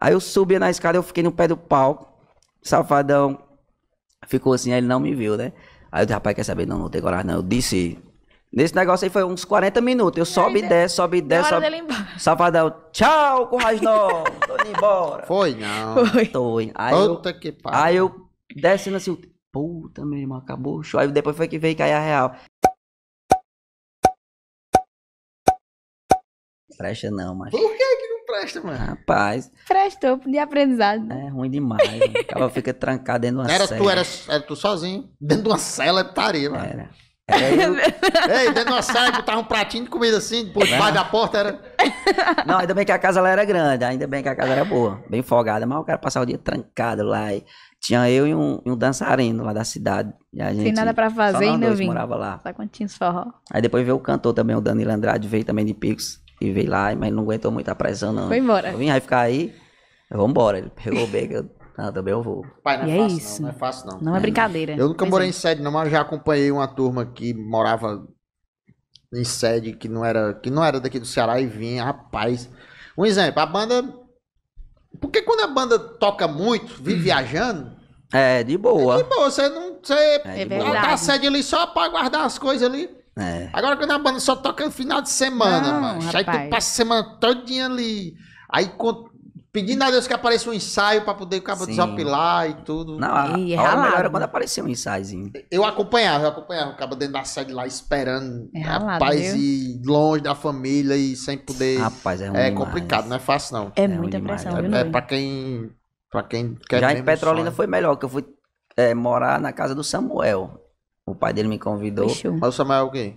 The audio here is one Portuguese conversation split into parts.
Aí eu subi na escada, eu fiquei no pé do palco, safadão. Ficou assim, aí ele não me viu, né? Aí o rapaz, quer saber? Não, não tem coragem, não. Eu disse. Nesse negócio aí foi uns 40 minutos. Eu sobe e desce, sobe e desce. Sobe... Safadão, tchau, Currais não. Tô indo embora. Foi, não. Foi. Tô, aí Puta eu, que pariu. Aí eu descendo assim, puta, meu irmão, acabou o show. Aí depois foi que veio cair a real. Presta não, mas. Por quê? presta, mano. Rapaz. Prestou de aprendizado. É ruim demais. Acaba fica trancado dentro de uma era cela. Tu, era, era tu sozinho. Dentro de uma cela é putaria, mano. Era. Era eu... Ei, dentro de uma cela botava um pratinho de comida assim, por debaixo da porta era. Não, ainda bem que a casa lá era grande, ainda bem que a casa era boa, bem folgada, mas o cara passava o dia trancado lá. E tinha eu e um, e um dançarino lá da cidade. Sem nada pra fazer, ainda não vim. morava lá. Só com forró. Aí depois veio o cantor também, o Danilo Andrade, veio também de Picos. E veio lá, mas não aguentou muito a pressão, não. Foi embora. Eu vim, aí ficar aí. Vamos embora. Ele pegou o bega. Ah, também eu vou. Pai, não é e é, fácil, isso. Não, não é fácil, não. Não é, é brincadeira. Eu nunca pois morei é. em sede, não, mas já acompanhei uma turma que morava em sede que não era, que não era daqui do Ceará e vinha, rapaz. Um exemplo, a banda. Porque quando a banda toca muito, vive hum. viajando. É, de boa. É de boa, você não. Você é tá é a sede ali só pra guardar as coisas ali. É. Agora quando a banda só toca no final de semana, mano. Aí tu passa a semana todinha ali. Aí pedindo a Deus que apareça um ensaio pra poder acabar desopilar e tudo. Não, a, e a é é ralado, era quando apareceu um ensaiozinho. Eu acompanhava, eu acompanhava. Acaba dentro da sede lá esperando. É ralado, rapaz, viu? e longe da família e sem poder. Rapaz, é, é ruim É complicado, não é fácil não. É, é muita pressão, é, é pra quem, pra quem quer Já em Petrolina foi melhor, que eu fui é, morar na casa do Samuel. O pai dele me convidou. Mas o Samuel é o quê?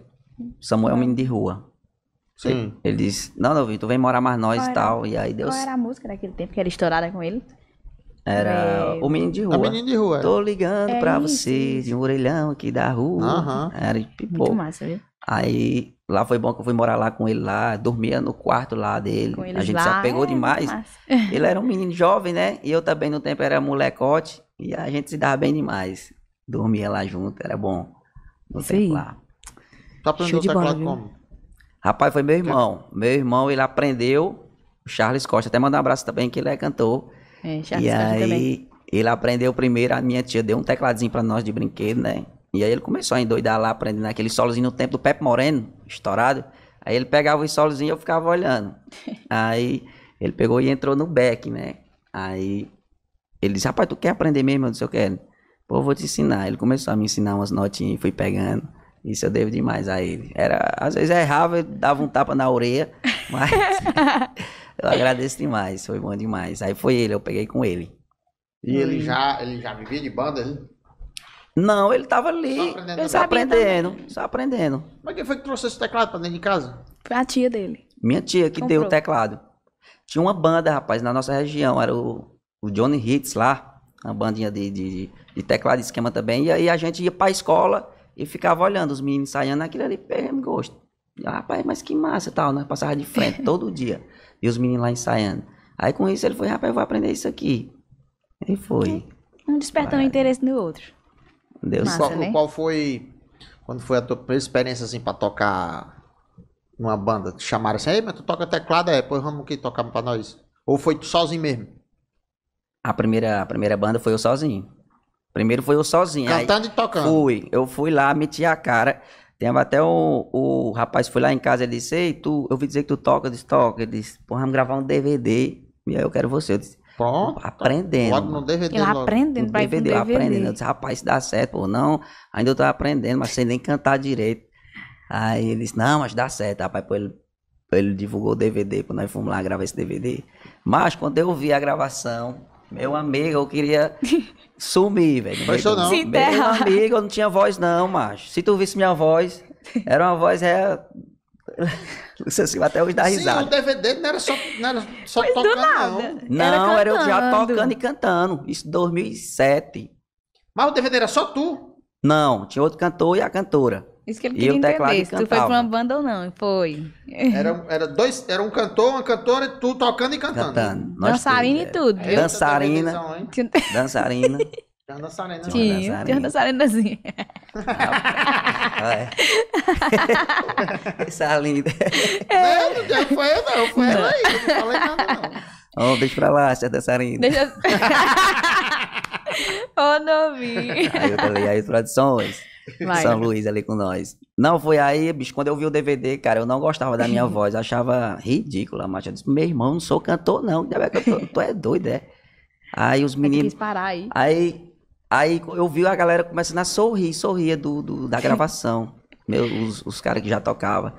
Samuel é um menino de rua. Sim. Ele, ele disse, não, não, Vitor, vem morar mais nós e tal. Era, e aí Deus. Qual era a música daquele tempo que era estourada com ele? Era é... o menino de é rua. O menino de rua. É. Tô ligando é pra isso. você, de um orelhão aqui da rua. Uhum. Era pipô. Muito massa, viu? Aí lá foi bom que eu fui morar lá com ele lá, dormia no quarto lá dele. a gente lá, se apegou é, demais. Ele era um menino jovem, né? E eu também no tempo era molecote. E a gente se dava bem demais. Dormia lá junto, era bom. No Sim. teclado. Tu tá aprendeu o teclado bola, como? Rapaz, foi meu irmão. Meu irmão, ele aprendeu, o Charles Costa, até mandar um abraço também, que ele é cantor. É, Charles e Costa aí, também. ele aprendeu primeiro, a minha tia deu um tecladinho pra nós de brinquedo, né? E aí ele começou a endoidar lá, aprendendo aquele solozinho no tempo do Pepe Moreno, estourado. Aí ele pegava os solozinho e eu ficava olhando. aí ele pegou e entrou no back, né? Aí ele disse, rapaz, tu quer aprender mesmo? Eu disse, eu quero. Pô, vou te ensinar. Ele começou a me ensinar umas notinhas e fui pegando. Isso eu devo demais a ele. Era, às vezes eu errava, eu dava um tapa na orelha, mas eu agradeço demais, foi bom demais. Aí foi ele, eu peguei com ele. E ele hum. já, ele já vivia de banda, hein? Não, ele tava ali, só aprendendo, só aprendendo, só aprendendo. Mas quem foi que trouxe esse teclado pra dentro de casa? Foi a tia dele. Minha tia que Comprou. deu o teclado. Tinha uma banda, rapaz, na nossa região, era o, o Johnny Hits lá uma bandinha de, de, de teclado de esquema também. E aí a gente ia para a escola e ficava olhando os meninos ensaiando aquilo ali, pegando gosto. E, ah, rapaz, mas que massa tal, né? Passava de frente todo dia. E os meninos lá ensaiando. Aí com isso ele foi, rapaz, eu vou aprender isso aqui. E foi. É. Um despertando o interesse do outro. Deu massa, né? qual, né? qual foi. Quando foi a tua primeira experiência assim pra tocar numa banda? Te chamaram assim, ei, mas tu toca teclado? É, pois vamos que tocar pra nós. Ou foi tu sozinho mesmo? A primeira, a primeira banda foi eu sozinho. Primeiro foi eu sozinho. Cantando aí, e tocando. Fui. Eu fui lá, meti a cara. Tem até o, o rapaz foi lá em casa e disse: Ei, tu, eu vi dizer que tu toca, eu disse, toca. Ele disse, porra, vamos gravar um DVD. E aí eu quero você. Eu disse, Pronto. Tá aprendendo. Logo no DVD. Ele logo. aprendendo, vai DVD, DVD. aprendendo. Eu disse, rapaz, isso dá certo, pô. Não, ainda eu tô aprendendo, mas sem nem cantar direito. Aí ele disse, não, mas dá certo, rapaz. Pô, ele, ele divulgou o DVD, pô, nós fomos lá gravar esse DVD. Mas quando eu vi a gravação, meu amigo, eu queria sumir, velho. Mas isso não. Meu amigo, eu não tinha voz não, macho. Se tu visse minha voz, era uma voz é Lucas até hoje dá risada. Sim, o DVD não era só, não era só pois tocando, não. Não, era, era, eu já tocando e cantando. Isso em 2007. Mas o DVD era só tu? Não, tinha outro cantor e a cantora. Isso que ele queria entender, se tu foi pra uma banda ou não, foi. Era, era dois, era um cantor, uma cantora, e tu tocando e cantando. Cantando. Nós dançarina é. tudo, e tudo. É, dançarina, atenção, dançarina. Tinha dançarina. Tinha, tinha uma dançarinazinha. assim. Essa é linda. Não, não foi eu não, foi ela aí, não falei nada não. oh, deixa pra lá, essa é dançarina. Deixa... Ô, novinho. Aí eu falei, aí, tradições. Vai. São Luís ali com nós. Não, foi aí, bicho, quando eu vi o DVD, cara, eu não gostava da minha voz, achava ridícula, mas eu disse, meu irmão, não sou cantor não, tu é doido, é? Aí os meninos... É parar aí. Aí, aí eu vi a galera começando a sorrir, sorria do, do da gravação, meu, os, os caras que já tocavam.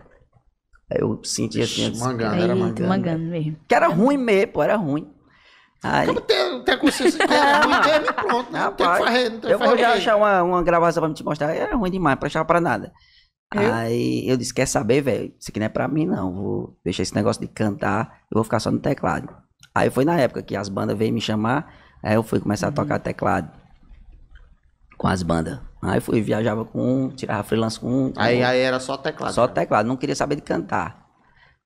Aí eu sentia. assim... mangando, era mangando. Né? Mangando mesmo. Que era ruim mesmo, pô, era ruim. Aí... Como tem consciência ah. que é ruim mesmo e pronto. Não, né? não tem que fazer, não tem Eu vou já achar uma, uma gravação pra me te mostrar. Era é ruim demais, não prestava pra nada. Eu? Aí eu disse, quer saber, velho? Isso aqui não é pra mim, não. Vou deixar esse negócio de cantar, eu vou ficar só no teclado. Aí foi na época que as bandas veio me chamar, aí eu fui começar a uhum. tocar teclado com as bandas. Aí fui, viajava com um, tirava freelance com um. Com tá aí, um. aí era só teclado. Só né? teclado, não queria saber de cantar.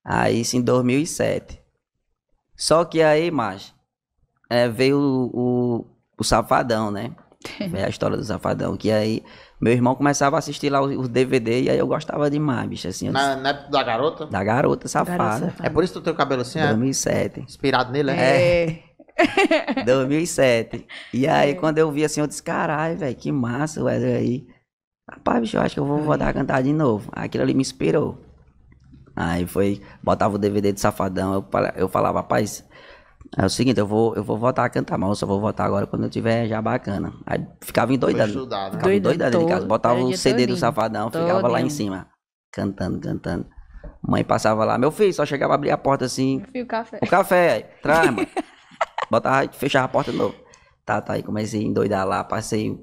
Aí isso em 2007. Só que aí, imagem é, veio o, o, o Safadão, né? É a história do Safadão. Que aí meu irmão começava a assistir lá os DVD e aí eu gostava demais, bicho. Assim, na, na época da garota? Da garota safada. É por isso que tu tem o cabelo assim, 2007. É? Inspirado nele, né? é? É. 2007. E aí, é. quando eu vi assim, eu disse: caralho, velho, que massa, velho. Aí, rapaz, bicho, eu acho que eu vou é. voltar a cantar de novo. Aquilo ali me inspirou. Aí foi, botava o DVD do Safadão. Eu, eu falava, rapaz, é o seguinte, eu vou, eu vou votar a cantar mal, só vou votar agora quando eu tiver já bacana. Aí ficava endoidando. Estudar, né? Ficava Doido, endoidando todo, de casa. Botava o CD do Safadão, ficava lá em cima, cantando, cantando. Mãe passava lá, meu filho, só chegava a abrir a porta assim. o café. O café, traz, mano. Botava, fechava a porta de novo. Tá, tá, aí comecei a endoidar lá, passei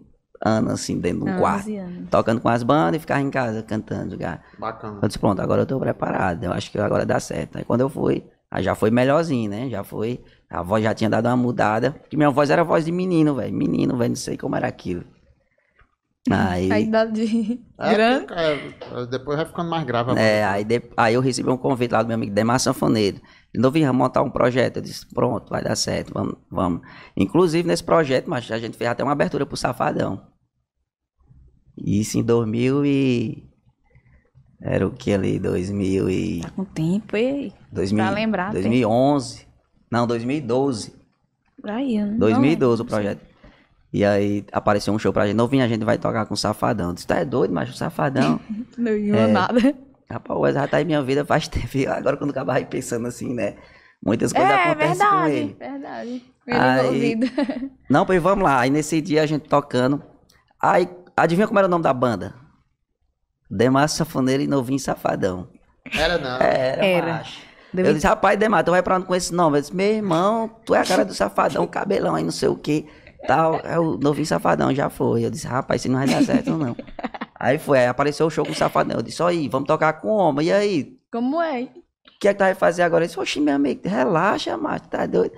anos assim dentro de um quarto. Anos. Tocando com as bandas e ficava em casa cantando. Cara. Bacana. Eu disse, pronto, agora eu tô preparado, eu acho que agora dá certo. Aí quando eu fui, Aí já foi melhorzinho, né? Já foi. A voz já tinha dado uma mudada. Porque minha voz era voz de menino, velho. Menino, velho, não sei como era aquilo. Aí... A idade é, é, é, depois vai ficando mais grave. É, aí, de... aí eu recebi um convite lá do meu amigo Demar Sanfoneiro. Ele não vinha montar um projeto. Eu disse, pronto, vai dar certo, vamos. vamos. Inclusive, nesse projeto, mas a gente fez até uma abertura pro Safadão. Isso em 2000 e... Era o que ali, 2000 e... Tá com tempo, e... 2000, pra lembrar. 2011. Não, 2012. Aí, eu 2012 o projeto. E aí apareceu um show pra gente. Novinho, a gente vai tocar com o Safadão. Tu tá é doido, mas o Safadão... não ia é, nada. Rapaz, o Wesley já tá em minha vida faz tempo. Agora quando acabar aí pensando assim, né? Muitas coisas é, é acontecem verdade, com ele. verdade. Ele é não, pois vamos lá. Aí nesse dia a gente tocando. Aí, adivinha como era o nome da banda? Demar safoneiro e novinho safadão. Era não. É, era, Era. macho. Eu disse, rapaz, Demar, tu vai pra onde com esse nome? Eu disse, meu irmão, tu é a cara do safadão, cabelão aí, não sei o quê. Tal. É o novinho safadão, já foi. Eu disse, rapaz, isso não vai dar certo, não. aí foi, aí apareceu o show com o safadão. Eu disse, só aí, vamos tocar com o homem. E aí? Como é? O que é que tu vai fazer agora? Ele disse, oxi, meu amigo, relaxa, macho, tá doido.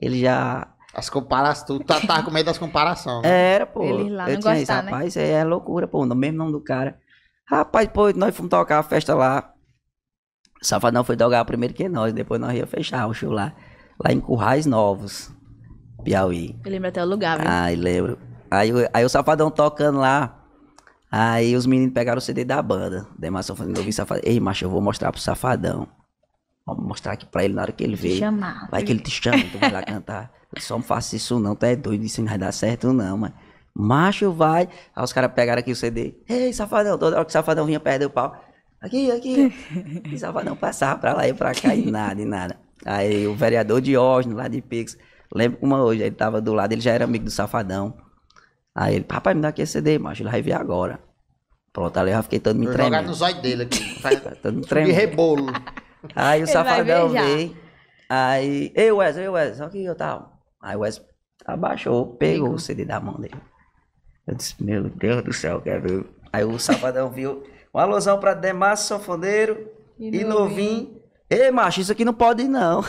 Ele já as comparações, tu tá, tá, com medo das comparações. Né? Era, pô. Eles lá eu não gostar, isso, né? Rapaz, é, é loucura, pô. No mesmo nome do cara. Rapaz, pô, nós fomos tocar a festa lá. O Safadão foi tocar primeiro que nós, depois nós ia fechar o show lá. Lá em Currais Novos, Piauí. Eu lembro até o lugar, viu? Ai, lembro. Aí, aí o Safadão tocando lá. Aí os meninos pegaram o CD da banda. Demação falando, eu vi Safadão. Ei, macho, eu vou mostrar pro Safadão. Vou mostrar aqui pra ele na hora que ele veio. Vai que ele te chama, tu vai lá cantar. Eu só não faça isso não, tu é doido, isso não vai dar certo não, mas... Macho vai. Aí os caras pegaram aqui o CD. Ei, safadão, toda hora que o safadão vinha perder o pau. Aqui, aqui. E safadão passava pra lá e pra cá e nada, e nada. Aí o vereador Diógenes, lá de Pix, lembro como hoje, ele tava do lado, ele já era amigo do safadão. Aí ele, papai, me dá aqui esse CD, macho, ele vai ver agora. Pronto, ali eu já fiquei todo me tremendo. Jogar nos olhos dele aqui. todo me tremendo. rebolo. Aí o ele safadão veio. Aí, ei, Wes, ei, Wes, aqui eu tava. Aí o Wes abaixou, pegou Pico. o CD da mão dele. Eu disse, meu Deus do céu, quer ver? Aí o Safadão viu um alusão pra Demar Sofoneiro e, e Novim. Ei, macho, isso aqui não pode não.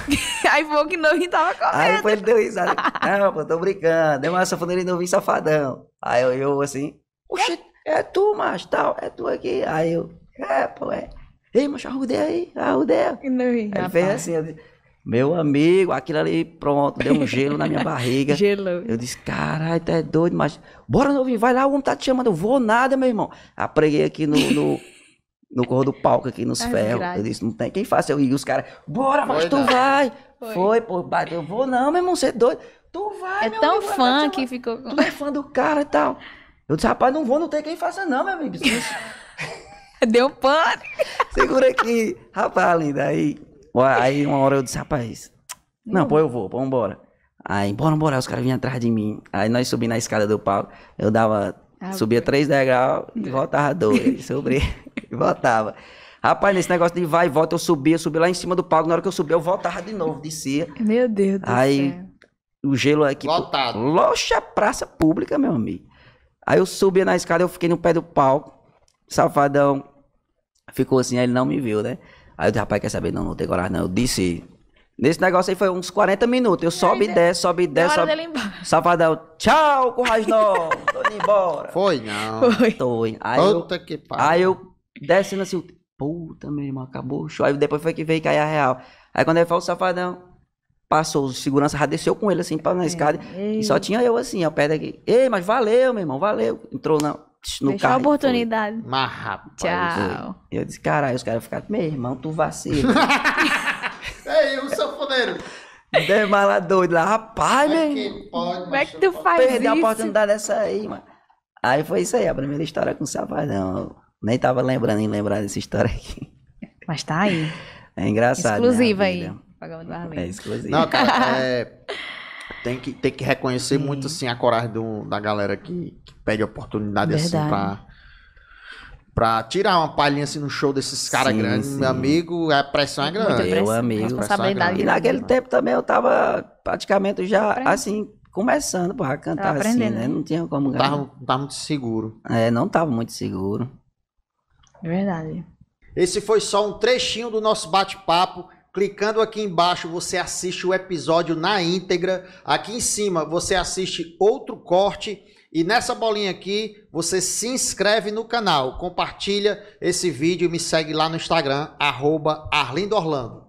Aí foi que Novim tava correndo. Aí depois ele deu risada. não, pô, tô brincando. Demar Sofoneiro e Novim Safadão. Aí eu, eu assim, oxe, é tu, macho, tal, é tu aqui. Aí eu, é, pô, é. Ei, macho, arrudei, aí, arrudei. E Novim, Aí fez assim, eu disse... Meu amigo, aquilo ali, pronto, deu um gelo na minha barriga. Gelou. Eu disse, caralho, é doido, mas. Bora, novinho, vai lá, o homem tá te chamando. Eu vou nada, meu irmão. Apreguei ah, aqui no, no, no corro do palco, aqui nos Ai, é ferros. Eu disse, não tem quem faça. Eu, e os caras, bora, mas Foi, tu não. vai. Foi. Foi, pô, bateu. Eu vou não, meu irmão, você é doido. Tu vai, É meu tão amigo, fã que ficou. Tu é fã do cara e tal. Eu disse, rapaz, não vou, não tem quem faça, não, meu amigo. Deu pano. Segura aqui. Rapaz, linda, aí Aí uma hora eu disse, rapaz, não, pô, eu vou, pô, vambora. Aí, bora, bora, os caras vinham atrás de mim. Aí nós subimos na escada do palco, eu dava, ah, subia três degraus e voltava dois, sobre e voltava. Rapaz, nesse negócio de vai e volta, eu subia, eu subia lá em cima do palco, na hora que eu subia, eu voltava de novo, descia. Meu Deus do Aí, céu. o gelo aqui... Lotado. Loxa praça pública, meu amigo. Aí eu subia na escada, eu fiquei no pé do palco, safadão, ficou assim, aí ele não me viu, né? Aí o rapaz quer saber, não, não tem coragem não. Eu disse, nesse negócio aí foi uns 40 minutos. Eu sobe e desce, sobe e desce, sobe. Safadão, tchau, coragem tô indo embora. Foi não. Foi. Tô, aí Puta eu, que pariu. Aí eu descendo assim, puta irmão, acabou o show. Aí depois foi que veio cair a real. Aí quando ele falou, safadão, passou, o segurança já desceu com ele assim, para na é, escada. e só tinha eu assim, ao pé daqui. Ei, mas valeu, meu irmão, valeu. Entrou não no Deixa carro. a oportunidade. Mas, rapaz, Tchau. Foi. Eu disse, caralho, os caras ficaram, meu irmão, tu vacila. Ei, o sanfoneiro. Demais lá doido lá, rapaz, meu irmão. Como é que tu faz perder isso? Perdi a oportunidade dessa aí, mano. Aí foi isso aí, a primeira história com o Safadão. Eu nem tava lembrando em lembrar dessa história aqui. Mas tá aí. É engraçado. Né, exclusiva aí. É exclusiva. Não, cara, tá, é tem que, tem que reconhecer Sim. muito assim a coragem do, da galera que, que pede oportunidade assim, Verdade. assim pra, pra tirar uma palhinha assim no show desses caras grandes, sim. meu amigo, a pressão é grande. Meu amigo. Responsabilidade. É grande. E naquele tempo também eu tava praticamente já Aprendi. assim, começando porra, a cantar assim, né? né? Não tinha como ganhar. Tava, não tava muito seguro. É, não tava muito seguro. Verdade. Esse foi só um trechinho do nosso bate-papo. Clicando aqui embaixo, você assiste o episódio na íntegra. Aqui em cima, você assiste outro corte. E nessa bolinha aqui, você se inscreve no canal, compartilha esse vídeo e me segue lá no Instagram, arroba Arlindo Orlando.